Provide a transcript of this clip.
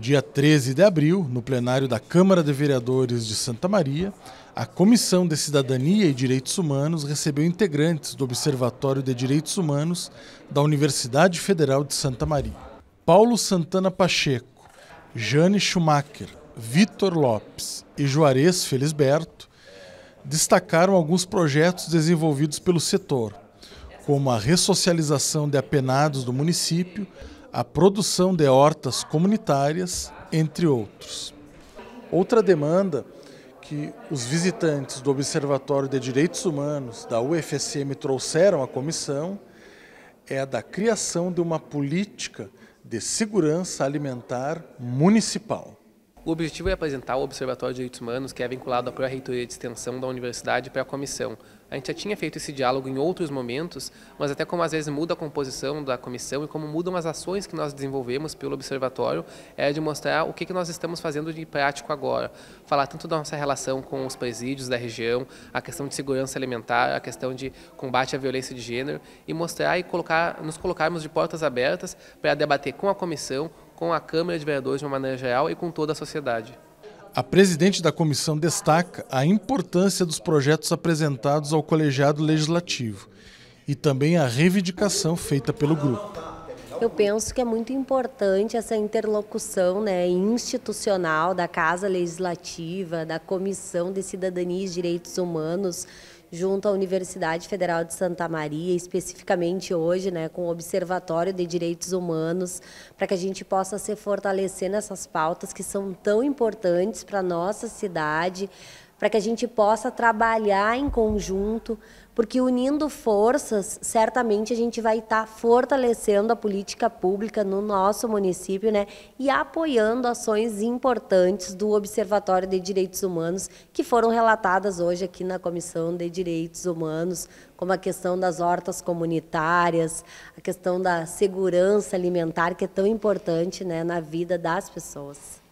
dia 13 de abril, no plenário da Câmara de Vereadores de Santa Maria, a Comissão de Cidadania e Direitos Humanos recebeu integrantes do Observatório de Direitos Humanos da Universidade Federal de Santa Maria. Paulo Santana Pacheco, Jane Schumacher, Vitor Lopes e Juarez Felisberto destacaram alguns projetos desenvolvidos pelo setor, como a ressocialização de apenados do município, a produção de hortas comunitárias, entre outros. Outra demanda que os visitantes do Observatório de Direitos Humanos da UFSM trouxeram à comissão é a da criação de uma política de segurança alimentar municipal. O objetivo é apresentar o Observatório de Direitos Humanos, que é vinculado à Pró-Reitoria de Extensão da Universidade para a comissão. A gente já tinha feito esse diálogo em outros momentos, mas até como às vezes muda a composição da comissão e como mudam as ações que nós desenvolvemos pelo observatório, é de mostrar o que nós estamos fazendo de prático agora. Falar tanto da nossa relação com os presídios da região, a questão de segurança alimentar, a questão de combate à violência de gênero e mostrar e colocar, nos colocarmos de portas abertas para debater com a comissão com a Câmara de Vereadores de uma maneira geral e com toda a sociedade. A presidente da comissão destaca a importância dos projetos apresentados ao colegiado legislativo e também a reivindicação feita pelo grupo. Eu penso que é muito importante essa interlocução né, institucional da Casa Legislativa, da Comissão de Cidadania e Direitos Humanos, junto à Universidade Federal de Santa Maria, especificamente hoje, né, com o Observatório de Direitos Humanos, para que a gente possa se fortalecer nessas pautas que são tão importantes para a nossa cidade, para que a gente possa trabalhar em conjunto, porque unindo forças, certamente a gente vai estar tá fortalecendo a política pública no nosso município, né? E apoiando ações importantes do Observatório de Direitos Humanos que foram relatadas hoje aqui na Comissão de Direitos Humanos, como a questão das hortas comunitárias, a questão da segurança alimentar que é tão importante, né, na vida das pessoas.